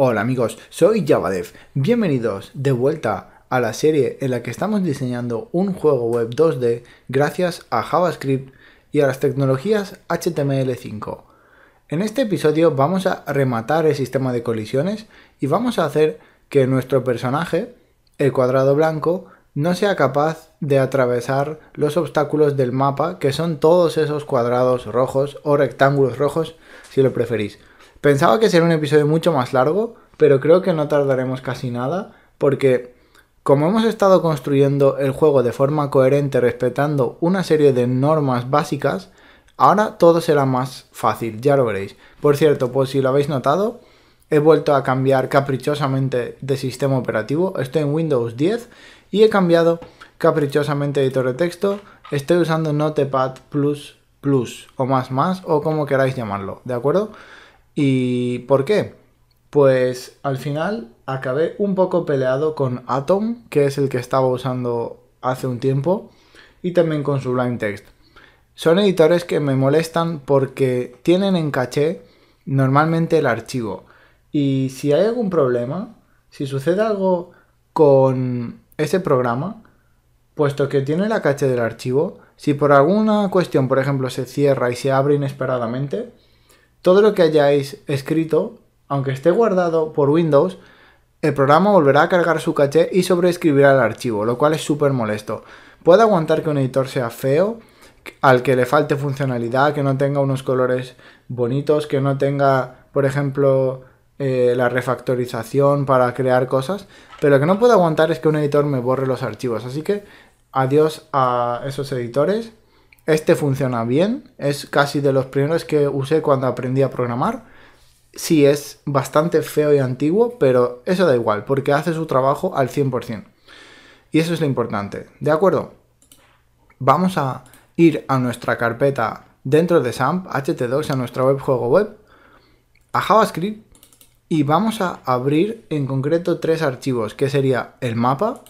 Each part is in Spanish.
Hola amigos, soy Javadev. Bienvenidos de vuelta a la serie en la que estamos diseñando un juego web 2D gracias a JavaScript y a las tecnologías HTML5. En este episodio vamos a rematar el sistema de colisiones y vamos a hacer que nuestro personaje, el cuadrado blanco, no sea capaz de atravesar los obstáculos del mapa que son todos esos cuadrados rojos o rectángulos rojos si lo preferís. Pensaba que sería un episodio mucho más largo, pero creo que no tardaremos casi nada, porque como hemos estado construyendo el juego de forma coherente respetando una serie de normas básicas, ahora todo será más fácil, ya lo veréis. Por cierto, pues si lo habéis notado, he vuelto a cambiar caprichosamente de sistema operativo, estoy en Windows 10 y he cambiado caprichosamente de editor de texto, estoy usando Notepad Plus Plus o más más o como queráis llamarlo, ¿de acuerdo? ¿Y por qué? Pues al final acabé un poco peleado con Atom, que es el que estaba usando hace un tiempo, y también con Sublime Text. Son editores que me molestan porque tienen en caché normalmente el archivo. Y si hay algún problema, si sucede algo con ese programa, puesto que tiene la caché del archivo, si por alguna cuestión, por ejemplo, se cierra y se abre inesperadamente, todo lo que hayáis escrito, aunque esté guardado por Windows, el programa volverá a cargar su caché y sobreescribirá el archivo, lo cual es súper molesto. Puede aguantar que un editor sea feo, al que le falte funcionalidad, que no tenga unos colores bonitos, que no tenga, por ejemplo, eh, la refactorización para crear cosas, pero lo que no puedo aguantar es que un editor me borre los archivos. Así que adiós a esos editores. Este funciona bien, es casi de los primeros que usé cuando aprendí a programar. Sí, es bastante feo y antiguo, pero eso da igual, porque hace su trabajo al 100%. Y eso es lo importante, ¿de acuerdo? Vamos a ir a nuestra carpeta dentro de SAMP, HTDocs, a nuestra web juego web, a JavaScript, y vamos a abrir en concreto tres archivos, que sería el mapa,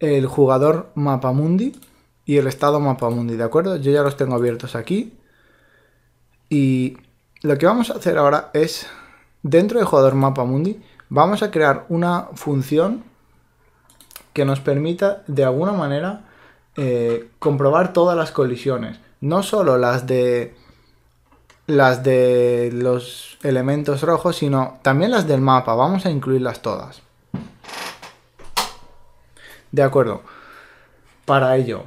el jugador mapamundi, mundi, y el estado mapa mundi ¿de acuerdo? Yo ya los tengo abiertos aquí. Y lo que vamos a hacer ahora es, dentro del jugador mapa mundi vamos a crear una función que nos permita, de alguna manera, eh, comprobar todas las colisiones. No solo las de las de los elementos rojos, sino también las del mapa. Vamos a incluirlas todas. De acuerdo. Para ello,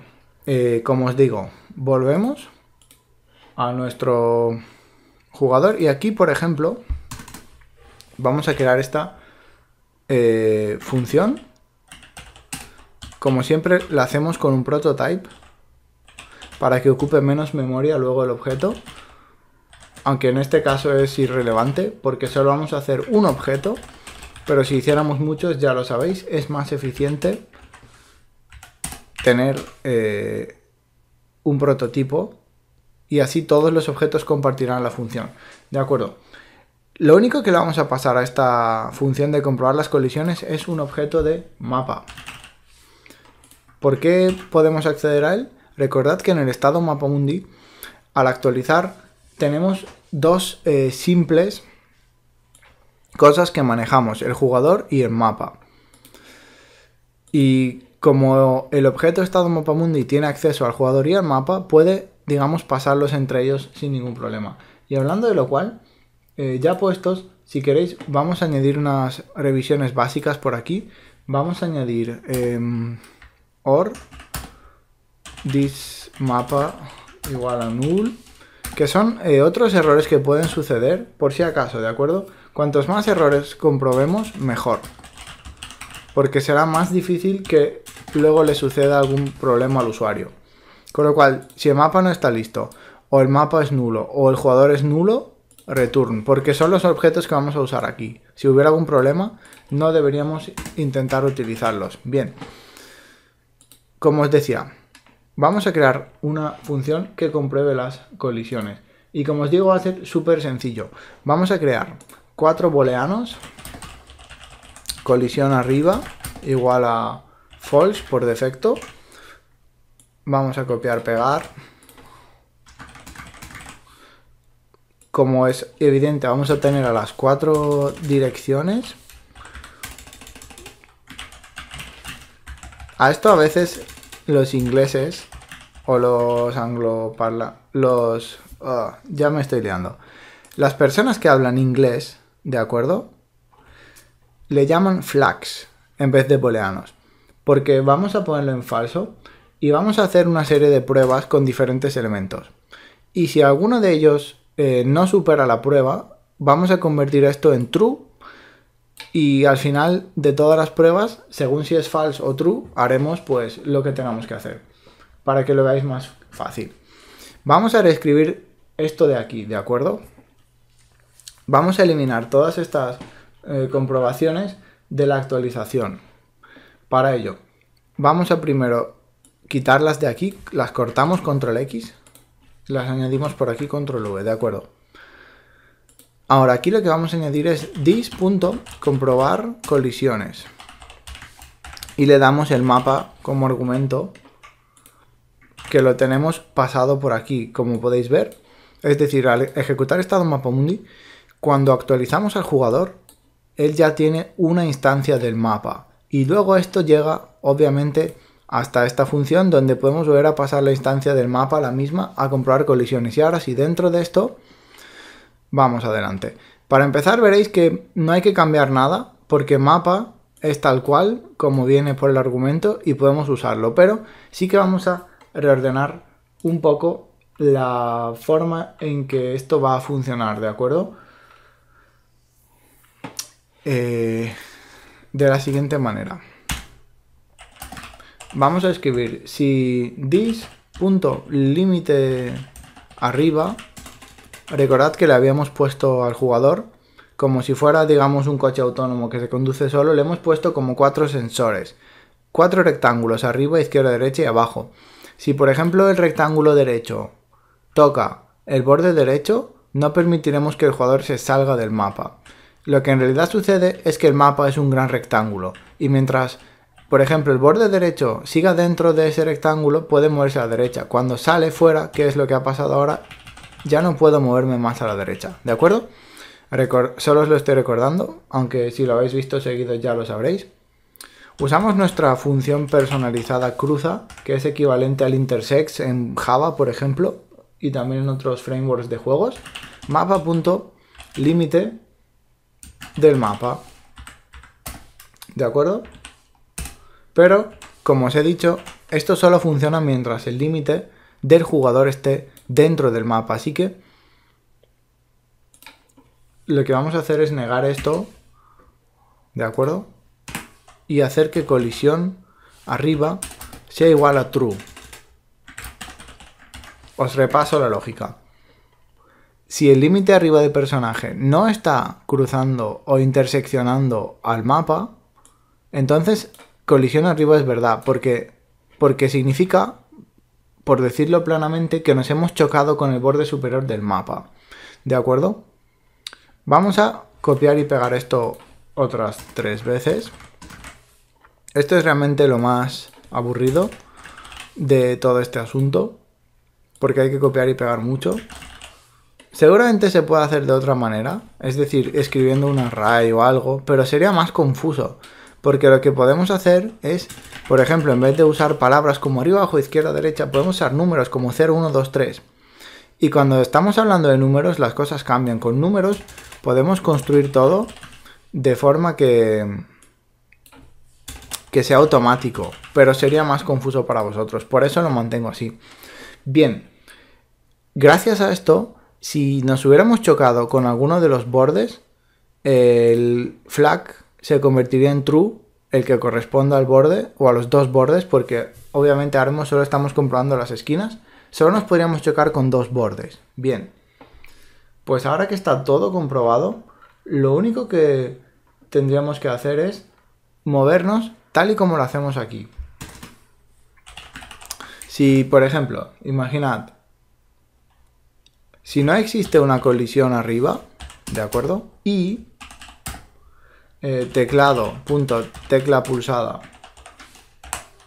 eh, como os digo, volvemos a nuestro jugador y aquí, por ejemplo, vamos a crear esta eh, función. Como siempre, la hacemos con un prototype para que ocupe menos memoria luego el objeto. Aunque en este caso es irrelevante porque solo vamos a hacer un objeto, pero si hiciéramos muchos, ya lo sabéis, es más eficiente tener eh, un prototipo y así todos los objetos compartirán la función. De acuerdo. Lo único que le vamos a pasar a esta función de comprobar las colisiones es un objeto de mapa. ¿Por qué podemos acceder a él? Recordad que en el estado mapa mundi, al actualizar, tenemos dos eh, simples cosas que manejamos, el jugador y el mapa. Y como el objeto estado y tiene acceso al jugador y al mapa, puede, digamos, pasarlos entre ellos sin ningún problema. Y hablando de lo cual, eh, ya puestos, si queréis, vamos a añadir unas revisiones básicas por aquí. Vamos a añadir em, or this mapa igual a null, que son eh, otros errores que pueden suceder por si acaso, ¿de acuerdo? Cuantos más errores comprobemos, mejor porque será más difícil que luego le suceda algún problema al usuario. Con lo cual, si el mapa no está listo, o el mapa es nulo, o el jugador es nulo, return, porque son los objetos que vamos a usar aquí. Si hubiera algún problema, no deberíamos intentar utilizarlos. Bien, como os decía, vamos a crear una función que compruebe las colisiones. Y como os digo, va a ser súper sencillo. Vamos a crear cuatro booleanos colisión arriba igual a false por defecto. Vamos a copiar, pegar. Como es evidente, vamos a tener a las cuatro direcciones. A esto a veces los ingleses o los angloparlantes, los... Ah, ya me estoy liando. Las personas que hablan inglés, ¿de acuerdo? le llaman flags en vez de booleanos. Porque vamos a ponerlo en falso y vamos a hacer una serie de pruebas con diferentes elementos. Y si alguno de ellos eh, no supera la prueba, vamos a convertir esto en true. Y al final de todas las pruebas, según si es false o true, haremos pues lo que tengamos que hacer. Para que lo veáis más fácil. Vamos a reescribir esto de aquí, ¿de acuerdo? Vamos a eliminar todas estas eh, comprobaciones de la actualización. Para ello, vamos a primero quitarlas de aquí, las cortamos control X, las añadimos por aquí control V, de acuerdo. Ahora aquí lo que vamos a añadir es comprobar colisiones y le damos el mapa como argumento que lo tenemos pasado por aquí, como podéis ver. Es decir, al ejecutar estado mapa mundi, cuando actualizamos al jugador, él ya tiene una instancia del mapa. Y luego esto llega, obviamente, hasta esta función donde podemos volver a pasar la instancia del mapa, la misma, a comprobar colisiones. Y ahora sí, dentro de esto, vamos adelante. Para empezar veréis que no hay que cambiar nada, porque mapa es tal cual como viene por el argumento y podemos usarlo, pero sí que vamos a reordenar un poco la forma en que esto va a funcionar, ¿de acuerdo? Eh, de la siguiente manera. Vamos a escribir si límite arriba, recordad que le habíamos puesto al jugador, como si fuera digamos un coche autónomo que se conduce solo, le hemos puesto como cuatro sensores, cuatro rectángulos arriba, izquierda, derecha y abajo. Si por ejemplo el rectángulo derecho toca el borde derecho, no permitiremos que el jugador se salga del mapa. Lo que en realidad sucede es que el mapa es un gran rectángulo y mientras, por ejemplo, el borde derecho siga dentro de ese rectángulo, puede moverse a la derecha. Cuando sale fuera, que es lo que ha pasado ahora, ya no puedo moverme más a la derecha, ¿de acuerdo? solo os lo estoy recordando, aunque si lo habéis visto seguido ya lo sabréis. Usamos nuestra función personalizada cruza, que es equivalente al intersex en Java, por ejemplo, y también en otros frameworks de juegos. Mapa.límite del mapa. ¿De acuerdo? Pero, como os he dicho, esto solo funciona mientras el límite del jugador esté dentro del mapa. Así que lo que vamos a hacer es negar esto, ¿de acuerdo? Y hacer que colisión arriba sea igual a true. Os repaso la lógica si el límite arriba de personaje no está cruzando o interseccionando al mapa, entonces colisión arriba es verdad, porque, porque significa, por decirlo planamente, que nos hemos chocado con el borde superior del mapa. ¿De acuerdo? Vamos a copiar y pegar esto otras tres veces. Esto es realmente lo más aburrido de todo este asunto, porque hay que copiar y pegar mucho. Seguramente se puede hacer de otra manera, es decir, escribiendo un array o algo, pero sería más confuso, porque lo que podemos hacer es, por ejemplo, en vez de usar palabras como arriba, abajo, izquierda, derecha, podemos usar números como 0, 1, 2, 3. Y cuando estamos hablando de números, las cosas cambian. Con números podemos construir todo de forma que, que sea automático, pero sería más confuso para vosotros. Por eso lo mantengo así. Bien, gracias a esto si nos hubiéramos chocado con alguno de los bordes, el flag se convertiría en true, el que corresponda al borde o a los dos bordes, porque obviamente ahora solo estamos comprobando las esquinas. Solo nos podríamos chocar con dos bordes. Bien. Pues ahora que está todo comprobado, lo único que tendríamos que hacer es movernos tal y como lo hacemos aquí. Si, por ejemplo, imaginad, si no existe una colisión arriba, ¿de acuerdo? Y eh, teclado, punto, tecla pulsada,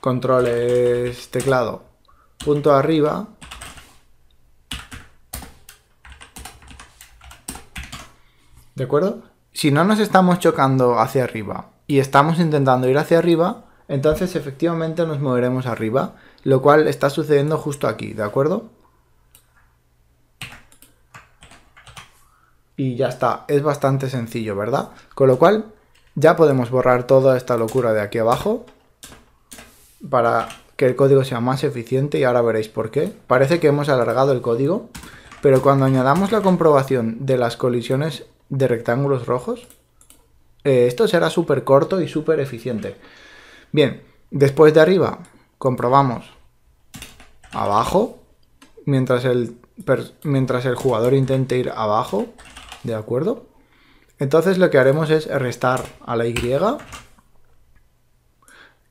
controles, teclado, punto arriba. ¿De acuerdo? Si no nos estamos chocando hacia arriba y estamos intentando ir hacia arriba, entonces efectivamente nos moveremos arriba, lo cual está sucediendo justo aquí, ¿de acuerdo? y ya está. Es bastante sencillo, ¿verdad? Con lo cual, ya podemos borrar toda esta locura de aquí abajo para que el código sea más eficiente y ahora veréis por qué. Parece que hemos alargado el código, pero cuando añadamos la comprobación de las colisiones de rectángulos rojos, eh, esto será súper corto y súper eficiente. Bien, después de arriba comprobamos abajo, mientras el, mientras el jugador intente ir abajo, ¿De acuerdo? Entonces lo que haremos es restar a la Y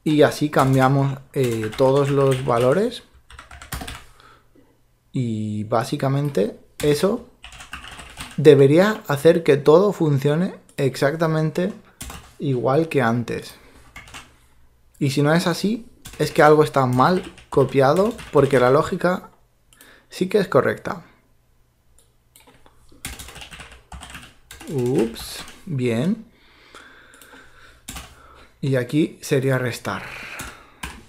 y así cambiamos eh, todos los valores y básicamente eso debería hacer que todo funcione exactamente igual que antes. Y si no es así, es que algo está mal copiado porque la lógica sí que es correcta. Ups, bien. Y aquí sería restar.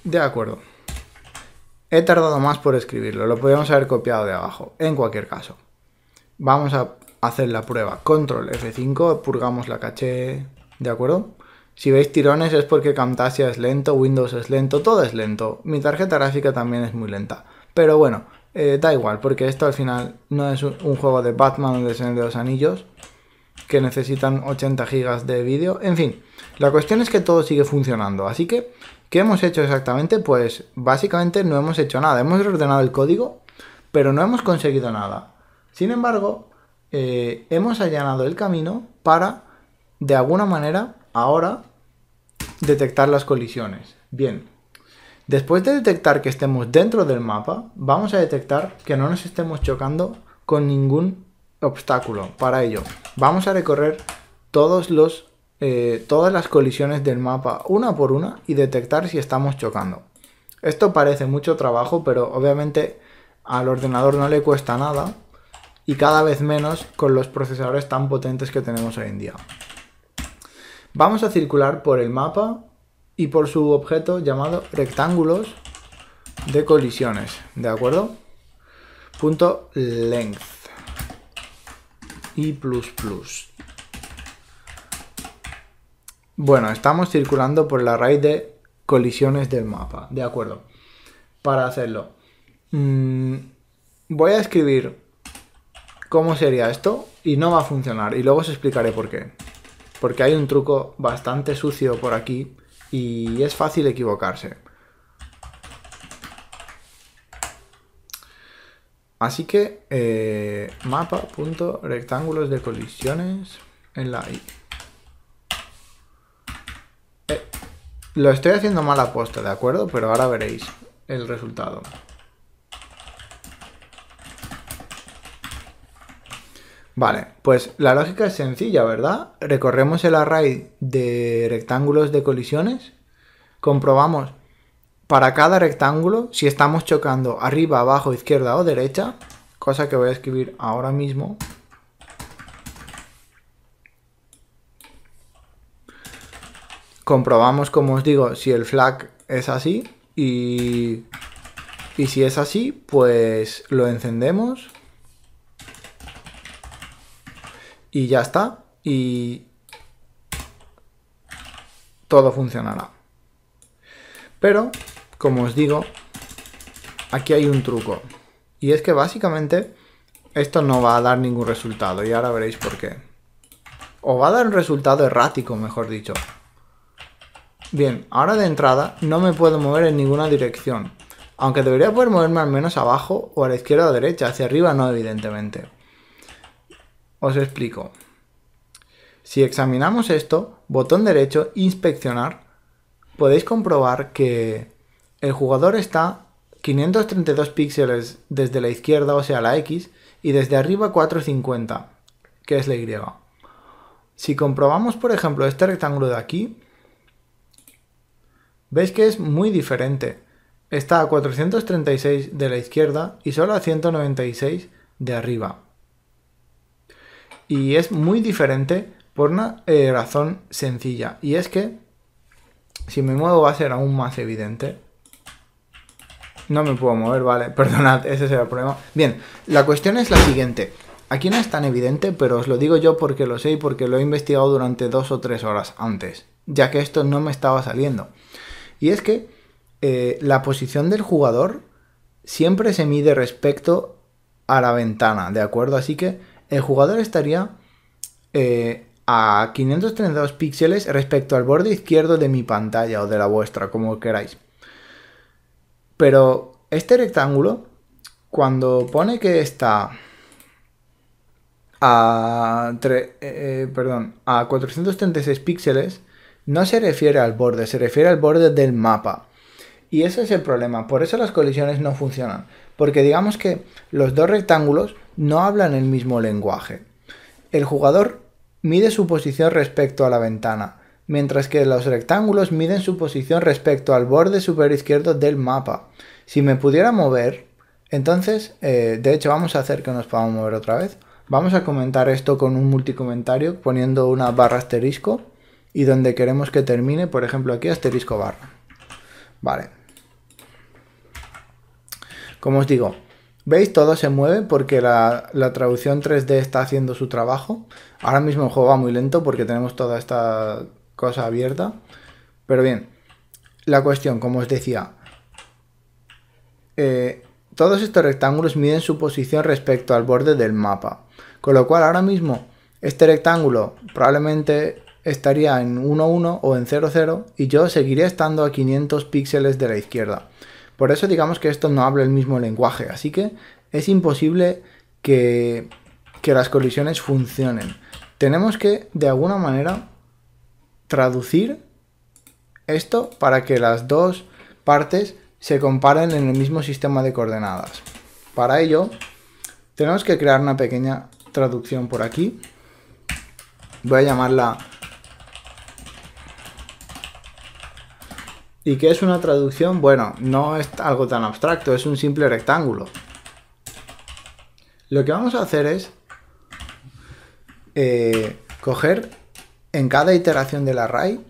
De acuerdo. He tardado más por escribirlo, lo podríamos haber copiado de abajo. En cualquier caso, vamos a hacer la prueba. Control F5, purgamos la caché, ¿de acuerdo? Si veis tirones es porque Camtasia es lento, Windows es lento, todo es lento. Mi tarjeta gráfica también es muy lenta. Pero bueno, eh, da igual, porque esto al final no es un juego de Batman o de Señor de los Anillos que necesitan 80 gigas de vídeo. En fin, la cuestión es que todo sigue funcionando. Así que, ¿qué hemos hecho exactamente? Pues básicamente no hemos hecho nada. Hemos ordenado el código, pero no hemos conseguido nada. Sin embargo, eh, hemos allanado el camino para, de alguna manera, ahora detectar las colisiones. Bien, después de detectar que estemos dentro del mapa, vamos a detectar que no nos estemos chocando con ningún obstáculo. Para ello, vamos a recorrer todos los, eh, todas las colisiones del mapa una por una y detectar si estamos chocando. Esto parece mucho trabajo, pero obviamente al ordenador no le cuesta nada y cada vez menos con los procesadores tan potentes que tenemos hoy en día. Vamos a circular por el mapa y por su objeto llamado rectángulos de colisiones, ¿de acuerdo? Punto length y Bueno, estamos circulando por la raíz de colisiones del mapa, de acuerdo. Para hacerlo, mm, voy a escribir cómo sería esto y no va a funcionar y luego os explicaré por qué. Porque hay un truco bastante sucio por aquí y es fácil equivocarse. Así que eh, de colisiones en la I. Eh, lo estoy haciendo mal posta, ¿de acuerdo? Pero ahora veréis el resultado. Vale, pues la lógica es sencilla, ¿verdad? Recorremos el array de rectángulos de colisiones, comprobamos para cada rectángulo, si estamos chocando arriba, abajo, izquierda o derecha, cosa que voy a escribir ahora mismo, comprobamos, como os digo, si el flag es así y, si es así, pues lo encendemos y ya está y todo funcionará. Pero como os digo, aquí hay un truco. Y es que básicamente esto no va a dar ningún resultado y ahora veréis por qué. O va a dar un resultado errático, mejor dicho. Bien, ahora de entrada no me puedo mover en ninguna dirección. Aunque debería poder moverme al menos abajo o a la izquierda o a derecha, hacia arriba no evidentemente. Os explico. Si examinamos esto, botón derecho, inspeccionar, podéis comprobar que el jugador está 532 píxeles desde la izquierda, o sea, la X, y desde arriba 450, que es la Y. Si comprobamos, por ejemplo, este rectángulo de aquí, veis que es muy diferente. Está a 436 de la izquierda y solo a 196 de arriba. Y es muy diferente por una eh, razón sencilla. Y es que si me muevo va a ser aún más evidente. No me puedo mover, vale, perdonad, ese será el problema. Bien, la cuestión es la siguiente. Aquí no es tan evidente, pero os lo digo yo porque lo sé y porque lo he investigado durante dos o tres horas antes, ya que esto no me estaba saliendo. Y es que eh, la posición del jugador siempre se mide respecto a la ventana, ¿de acuerdo? Así que el jugador estaría eh, a 532 píxeles respecto al borde izquierdo de mi pantalla o de la vuestra, como queráis. Pero este rectángulo, cuando pone que está a, 436 eh, píxeles, no se refiere al borde, se refiere al borde del mapa. Y ese es el problema, por eso las colisiones no funcionan, porque digamos que los dos rectángulos no hablan el mismo lenguaje. El jugador mide su posición respecto a la ventana, mientras que los rectángulos miden su posición respecto al borde superior izquierdo del mapa. Si me pudiera mover, entonces, eh, de hecho vamos a hacer que nos podamos mover otra vez. Vamos a comentar esto con un multicomentario poniendo una barra asterisco y donde queremos que termine, por ejemplo aquí asterisco barra. Vale. Como os digo, ¿Veis? Todo se mueve porque la, la, traducción 3D está haciendo su trabajo. Ahora mismo el juego va muy lento porque tenemos toda esta cosa abierta. Pero bien, la cuestión, como os decía, eh, todos estos rectángulos miden su posición respecto al borde del mapa. Con lo cual ahora mismo este rectángulo probablemente estaría en 1 o en 0,0 y yo seguiría estando a 500 píxeles de la izquierda. Por eso digamos que esto no habla el mismo lenguaje, así que es imposible que, que las colisiones funcionen. Tenemos que, de alguna manera, traducir esto para que las dos partes se comparen en el mismo sistema de coordenadas. Para ello, tenemos que crear una pequeña traducción por aquí. Voy a llamarla... ¿Y qué es una traducción? Bueno, no es algo tan abstracto, es un simple rectángulo. Lo que vamos a hacer es eh, coger en cada iteración del array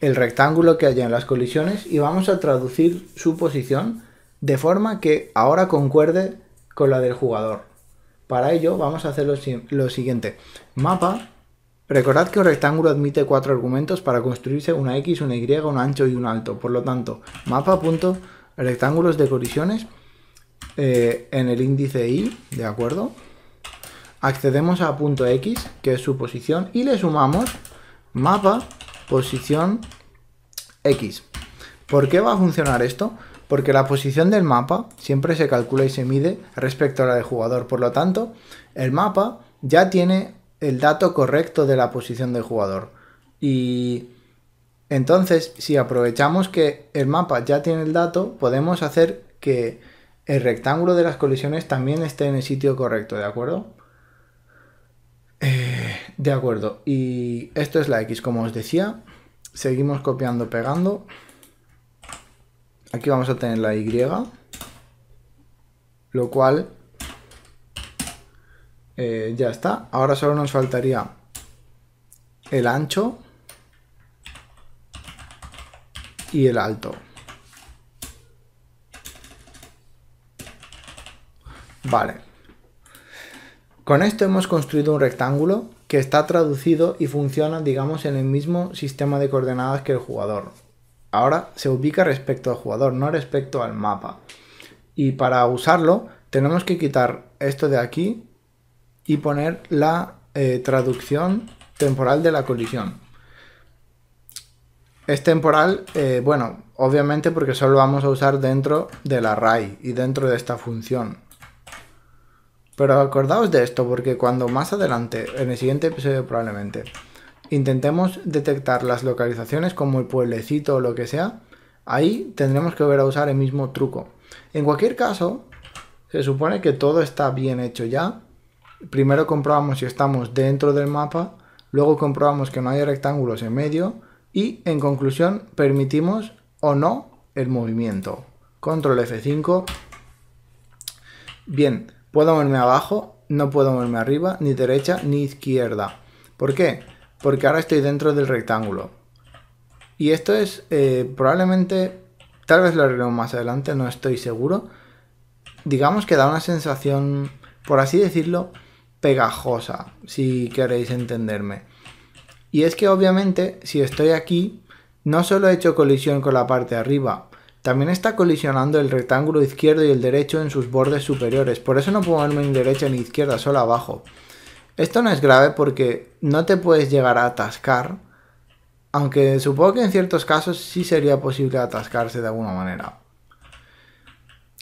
el rectángulo que haya en las colisiones y vamos a traducir su posición de forma que ahora concuerde con la del jugador. Para ello vamos a hacer lo, siguiente. Mapa. Recordad que un rectángulo admite cuatro argumentos para construirse una X, una Y, un ancho y un alto. Por lo tanto, rectángulos de colisiones eh, en el índice Y, ¿de acuerdo? Accedemos a punto X, que es su posición, y le sumamos mapa posición X. ¿Por qué va a funcionar esto? Porque la posición del mapa siempre se calcula y se mide respecto a la del jugador. Por lo tanto, el mapa ya tiene el dato correcto de la posición del jugador. Y entonces, si aprovechamos que el mapa ya tiene el dato, podemos hacer que el rectángulo de las colisiones también esté en el sitio correcto, ¿de acuerdo? Eh, de acuerdo, y esto es la X, como os decía. Seguimos copiando, pegando. Aquí vamos a tener la Y, lo cual eh, ya está. Ahora solo nos faltaría el ancho y el alto. Vale. Con esto hemos construido un rectángulo que está traducido y funciona, digamos, en el mismo sistema de coordenadas que el jugador. Ahora se ubica respecto al jugador, no respecto al mapa. Y para usarlo tenemos que quitar esto de aquí y poner la eh, traducción temporal de la colisión. Es temporal, eh, bueno, obviamente porque solo vamos a usar dentro del array y dentro de esta función. Pero acordaos de esto, porque cuando más adelante, en el siguiente episodio probablemente, intentemos detectar las localizaciones como el pueblecito o lo que sea, ahí tendremos que volver a usar el mismo truco. En cualquier caso, se supone que todo está bien hecho ya. Primero comprobamos si estamos dentro del mapa, luego comprobamos que no hay rectángulos en medio y en conclusión permitimos o no el movimiento. Control F5. Bien, Puedo moverme abajo, no puedo moverme arriba, ni derecha, ni izquierda. ¿Por qué? Porque ahora estoy dentro del rectángulo. Y esto es eh, probablemente, tal vez lo haremos más adelante, no estoy seguro. Digamos que da una sensación, por así decirlo, pegajosa, si queréis entenderme. Y es que obviamente, si estoy aquí, no solo he hecho colisión con la parte de arriba, también está colisionando el rectángulo izquierdo y el derecho en sus bordes superiores, por eso no puedo moverme ni derecha ni izquierda, solo abajo. Esto no es grave porque no te puedes llegar a atascar, aunque supongo que en ciertos casos sí sería posible atascarse de alguna manera.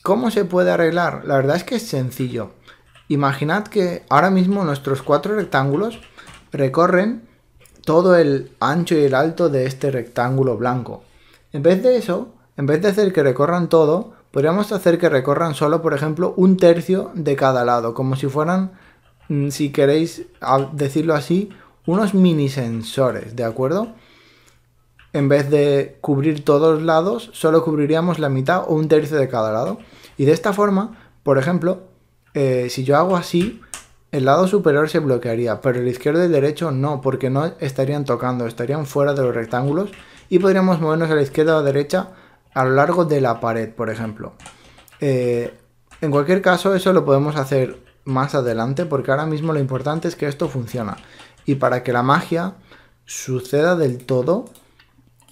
¿Cómo se puede arreglar? La verdad es que es sencillo. Imaginad que ahora mismo nuestros cuatro rectángulos recorren todo el ancho y el alto de este rectángulo blanco. En vez de eso, en vez de hacer que recorran todo, podríamos hacer que recorran solo, por ejemplo, un tercio de cada lado, como si fueran, mm, si queréis decirlo así, unos mini sensores, ¿de acuerdo? En vez de cubrir todos lados, solo cubriríamos la mitad o un tercio de cada lado. Y de esta forma, por ejemplo, eh, si yo hago así, el lado superior se bloquearía, pero el izquierdo y el derecho no, porque no estarían tocando, estarían fuera de los rectángulos y podríamos movernos a la izquierda o a la derecha a lo largo de la pared, por ejemplo. Eh, en cualquier caso, eso lo podemos hacer más adelante porque ahora mismo lo importante es que esto funciona. Y para que la magia suceda del todo,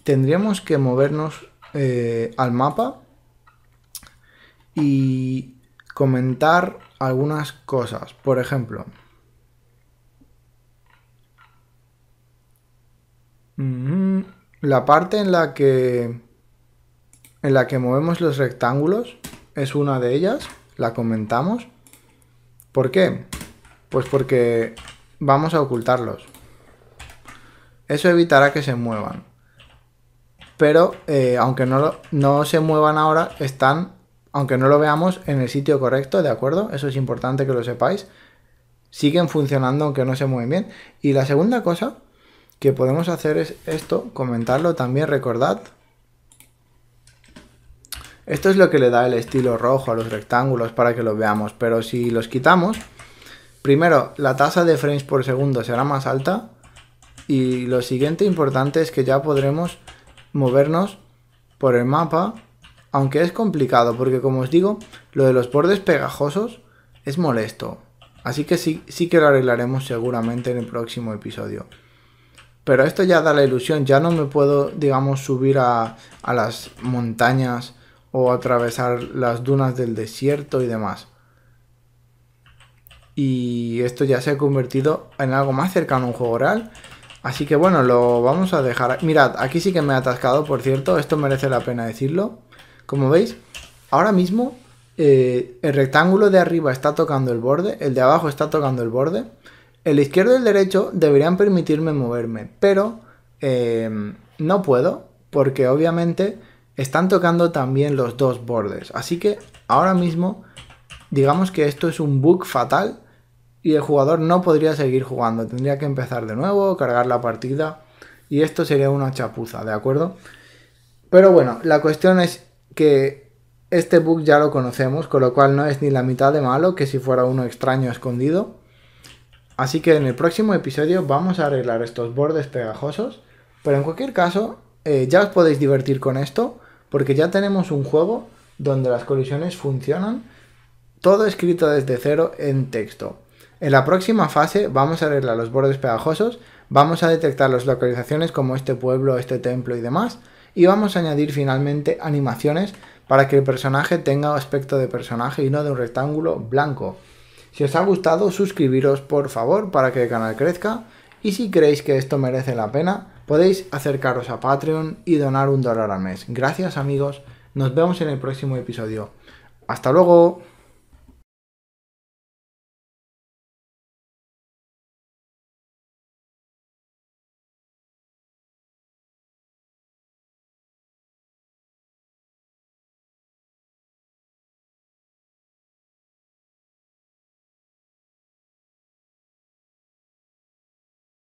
tendríamos que movernos eh, al mapa y comentar algunas cosas. Por ejemplo... Mm, la parte en la que en la que movemos los rectángulos, es una de ellas, la comentamos. ¿Por qué? Pues porque vamos a ocultarlos. Eso evitará que se muevan. Pero eh, aunque no, no se muevan ahora, están, aunque no lo veamos, en el sitio correcto, ¿de acuerdo? Eso es importante que lo sepáis. Siguen funcionando aunque no se mueven bien. Y la segunda cosa que podemos hacer es esto, comentarlo también, recordad, esto es lo que le da el estilo rojo a los rectángulos para que los veamos, pero si los quitamos, primero la tasa de frames por segundo será más alta y lo siguiente importante es que ya podremos movernos por el mapa, aunque es complicado porque como os digo, lo de los bordes pegajosos es molesto, así que sí, que lo arreglaremos seguramente en el próximo episodio. Pero esto ya da la ilusión, ya no me puedo, digamos, subir a, a las montañas o atravesar las dunas del desierto y demás. Y esto ya se ha convertido en algo más cercano a un juego real. Así que bueno, lo vamos a dejar. Mirad, aquí sí que me he atascado, por cierto, esto merece la pena decirlo. Como veis, ahora mismo eh, el rectángulo de arriba está tocando el borde, el de abajo está tocando el borde. El izquierdo y el derecho deberían permitirme moverme, pero eh, no puedo porque obviamente están tocando también los dos bordes. Así que ahora mismo, digamos que esto es un bug fatal y el jugador no podría seguir jugando. Tendría que empezar de nuevo, cargar la partida y esto sería una chapuza, ¿de acuerdo? Pero bueno, la cuestión es que este bug ya lo conocemos, con lo cual no es ni la mitad de malo que si fuera uno extraño escondido. Así que en el próximo episodio vamos a arreglar estos bordes pegajosos, pero en cualquier caso eh, ya os podéis divertir con esto. Porque ya tenemos un juego donde las colisiones funcionan, todo escrito desde cero en texto. En la próxima fase vamos a arreglar los bordes pegajosos, vamos a detectar las localizaciones como este pueblo, este templo y demás, y vamos a añadir finalmente animaciones para que el personaje tenga aspecto de personaje y no de un rectángulo blanco. Si os ha gustado, suscribiros por favor para que el canal crezca, y si creéis que esto merece la pena, Podéis acercaros a Patreon y donar un dólar al mes. Gracias amigos, nos vemos en el próximo episodio. Hasta luego.